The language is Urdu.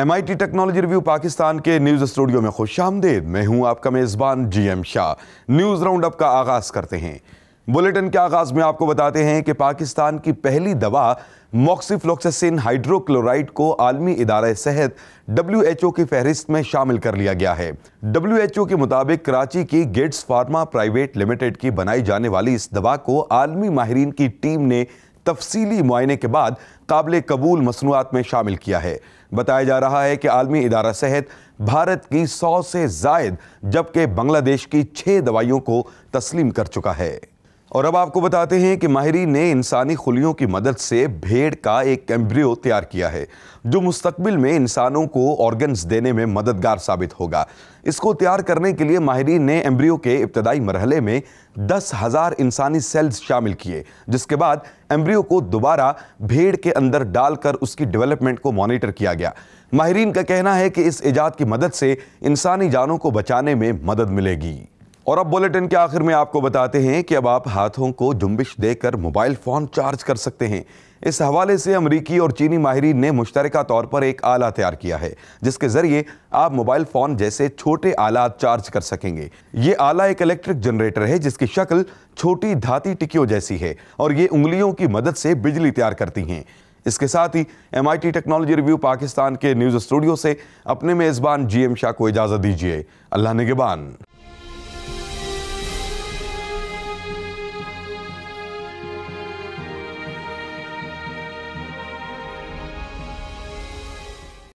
M I T technology review Pakistan کے نیوز اسٹوڈیو میں خوش آمدید میں ہوں آپ کا میزبان G M Shah news round up کا آغاز کرتے ہیں بلٹن کے آغاز میں آپ کو بتاتے ہیں کہ پاکستان کی پہلی دوا موکسی فلوکسسین ہائیڈرو کلورائٹ کو عالمی ادارہ صحت ڈبلیو ایچ او کی فہرست میں شامل کر لیا گیا ہے ڈبلیو ایچ او کے مطابق کراچی کی گیٹس فارما پرائیویٹ لیمیٹڈ کی بنائی جانے والی اس دوا کو عالمی ماہرین کی ٹیم نے تفصیلی معائنے کے بعد قابل قبول مصنوعات میں شامل کیا ہے بتایا جا رہا ہے کہ عالمی ادارہ صحت بھارت کی سو سے زائد جبکہ بنگلہ دیش کی چھ دوائیوں کو تسلیم کر چکا ہے اور اب آپ کو بتاتے ہیں کہ ماہرین نے انسانی خلیوں کی مدد سے بھیڑ کا ایک ایمبریو تیار کیا ہے جو مستقبل میں انسانوں کو آرگنز دینے میں مددگار ثابت ہوگا اس کو تیار کرنے کے لیے ماہرین نے ایمبریو کے ابتدائی مرحلے میں دس ہزار انسانی سیلز شامل کیے جس کے بعد ایمبریو کو دوبارہ بھیڑ کے اندر ڈال کر اس کی ڈیولپمنٹ کو مانیٹر کیا گیا ماہرین کا کہنا ہے کہ اس ایجاد کی مدد سے انسانی جانوں کو بچانے میں مدد ملے گی اور اب بلیٹن کے آخر میں آپ کو بتاتے ہیں کہ اب آپ ہاتھوں کو جنبش دے کر موبائل فون چارج کر سکتے ہیں اس حوالے سے امریکی اور چینی ماہرین نے مشترکہ طور پر ایک آلہ تیار کیا ہے جس کے ذریعے آپ موبائل فون جیسے چھوٹے آلات چارج کر سکیں گے یہ آلہ ایک الیکٹرک جنریٹر ہے جس کی شکل چھوٹی دھاتی ٹکیوں جیسی ہے اور یہ انگلیوں کی مدد سے بجلی تیار کرتی ہیں اس کے ساتھ ہی M I T technology review Pakistan کے نیوز اسٹوڈیو سے اپنے میزبان جی ایم شاہ کو اجازت دیجیے اللہ نگبان